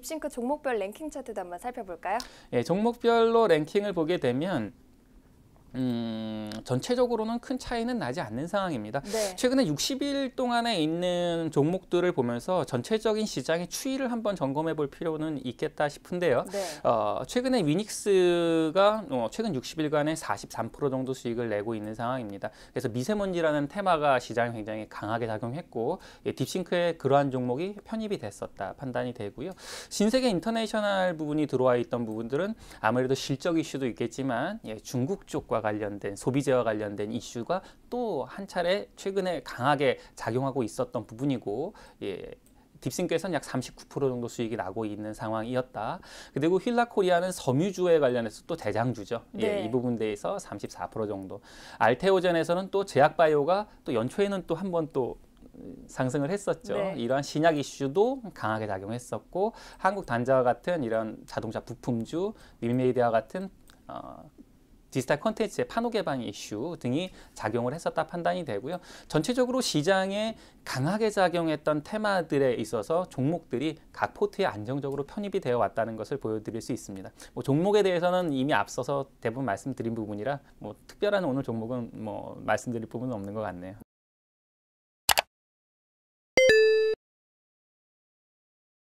딥싱크 종목별 랭킹 차트도 한번 살펴볼까요? 예, 종목별로 랭킹을 보게 되면 음, 전체적으로는 큰 차이는 나지 않는 상황입니다. 네. 최근에 60일 동안에 있는 종목들을 보면서 전체적인 시장의 추이를 한번 점검해 볼 필요는 있겠다 싶은데요. 네. 어, 최근에 위닉스가 어, 최근 60일간에 43% 정도 수익을 내고 있는 상황입니다. 그래서 미세먼지라는 테마가 시장에 굉장히 강하게 작용했고 예, 딥싱크의 그러한 종목이 편입이 됐었다 판단이 되고요. 신세계 인터내셔널 부분이 들어와 있던 부분들은 아무래도 실적 이슈도 있겠지만 예, 중국 쪽과 관련된 소비재 문제와 관련된 이슈가 또 한 차례 최근에 강하게 작용하고 있었던 부분이고 예, 딥싱크에서는 약 39% 정도 수익이 나고 있는 상황이었다. 그리고 휠라 코리아는 섬유주에 관련해서 또 대장주죠. 예, 네. 예, 이부분대해서34% 정도. 알테오젠에서는 또 제약바이오가 또 연초에는 또 한 번 또 상승을 했었죠. 네. 이러한 신약 이슈도 강하게 작용했었고 한국 단자와 같은 이런 자동차 부품주, 밀메이드와 같은 어, 디지털 컨텐츠의 판호 개방 이슈 등이 작용을 했었다 판단이 되고요. 전체적으로 시장에 강하게 작용했던 테마들에 있어서 종목들이 각 포트에 안정적으로 편입이 되어 왔다는 것을 보여드릴 수 있습니다. 뭐 종목에 대해서는 이미 앞서서 대부분 말씀드린 부분이라 뭐 특별한 오늘 종목은 뭐 말씀드릴 부분은 없는 것 같네요.